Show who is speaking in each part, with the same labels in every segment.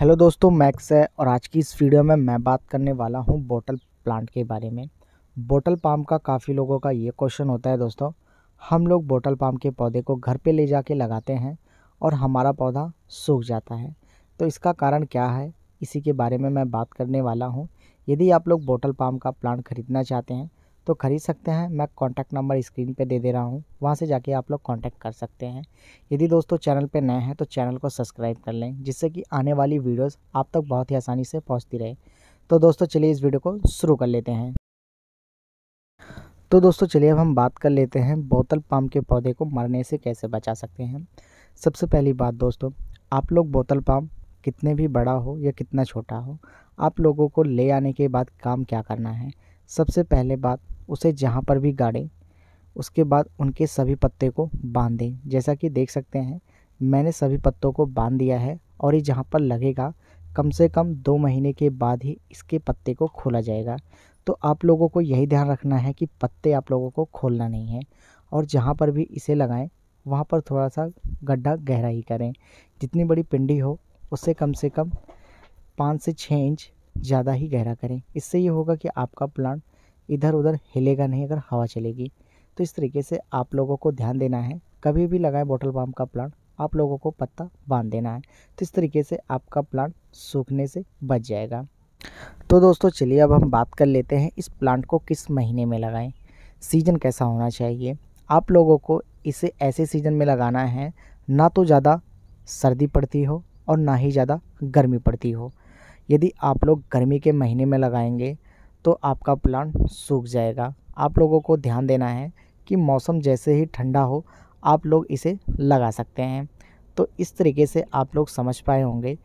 Speaker 1: hello दोस्तों max है और आज की इस वीडियो में मैं बात करने वाला हूँ बोटल प्लांट के बारे में बोटल पाम का काफ़ी लोगों का ये क्वेश्चन होता है दोस्तों हम लोग बोटल पाम के पौधे को घर पे ले जाके लगाते हैं और हमारा पौधा सूख जाता है तो इसका कारण क्या है इसी के बारे में मैं बात करने वाला हूँ यदि आप लोग बोटल पाम का प्लांट ख़रीदना चाहते हैं तो ख़रीद सकते हैं मैं कॉन्टैक्ट नंबर स्क्रीन पे दे दे रहा हूँ वहाँ से जाके आप लोग कॉन्टैक्ट कर सकते हैं यदि दोस्तों चैनल पे नए हैं तो चैनल को सब्सक्राइब कर लें जिससे कि आने वाली वीडियोस आप तक बहुत ही आसानी से पहुँचती रहे तो दोस्तों चलिए इस वीडियो को शुरू कर लेते हैं तो दोस्तों चलिए अब हम बात कर लेते हैं बोतल पाम के पौधे को मरने से कैसे बचा सकते हैं सबसे पहली बात दोस्तों आप लोग बोतल पाम कितने भी बड़ा हो या कितना छोटा हो आप लोगों को ले आने के बाद काम क्या करना है सबसे पहले बात उसे जहाँ पर भी गाड़ें उसके बाद उनके सभी पत्ते को बांध दें जैसा कि देख सकते हैं मैंने सभी पत्तों को बांध दिया है और ये जहाँ पर लगेगा कम से कम दो महीने के बाद ही इसके पत्ते को खोला जाएगा तो आप लोगों को यही ध्यान रखना है कि पत्ते आप लोगों को खोलना नहीं है और जहाँ पर भी इसे लगाएं वहाँ पर थोड़ा सा गड्ढा गहरा ही करें जितनी बड़ी पिंडी हो उससे कम से कम पाँच से छः इंच ज़्यादा ही गहरा करें इससे ये होगा कि आपका प्लांट इधर उधर हिलेगा नहीं अगर हवा चलेगी तो इस तरीके से आप लोगों को ध्यान देना है कभी भी लगाएं बोटल पाम का प्लांट आप लोगों को पत्ता बांध देना है तो इस तरीके से आपका प्लांट सूखने से बच जाएगा तो दोस्तों चलिए अब हम बात कर लेते हैं इस प्लांट को किस महीने में लगाएं सीजन कैसा होना चाहिए आप लोगों को इसे ऐसे सीज़न में लगाना है ना तो ज़्यादा सर्दी पड़ती हो और ना ही ज़्यादा गर्मी पड़ती हो यदि आप लोग गर्मी के महीने में लगाएंगे तो आपका प्लांट सूख जाएगा आप लोगों को ध्यान देना है कि मौसम जैसे ही ठंडा हो आप लोग इसे लगा सकते हैं तो इस तरीके से आप लोग समझ पाए होंगे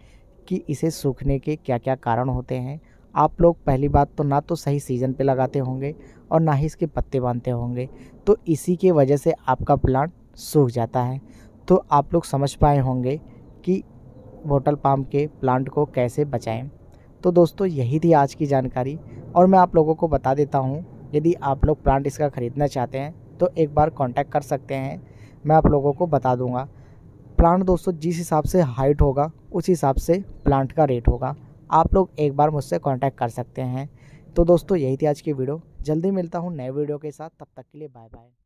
Speaker 1: कि इसे सूखने के क्या क्या कारण होते हैं आप लोग पहली बात तो ना तो सही सीज़न पे लगाते होंगे और ना ही इसके पत्ते बांधते होंगे तो इसी के वजह से आपका प्लांट सूख जाता है तो आप लोग समझ पाए होंगे कि वोटल पाम के प्लांट को कैसे बचाएं तो दोस्तों यही थी आज की जानकारी और मैं आप लोगों को बता देता हूँ यदि आप लोग प्लांट इसका ख़रीदना चाहते हैं तो एक बार कांटेक्ट कर सकते हैं मैं आप लोगों को बता दूँगा प्लांट दोस्तों जिस हिसाब से हाइट होगा उस हिसाब से प्लांट का रेट होगा आप लोग एक बार मुझसे कॉन्टैक्ट कर सकते हैं तो दोस्तों यही थी आज की वीडियो जल्दी मिलता हूँ नए वीडियो के साथ तब तक के लिए बाय बाय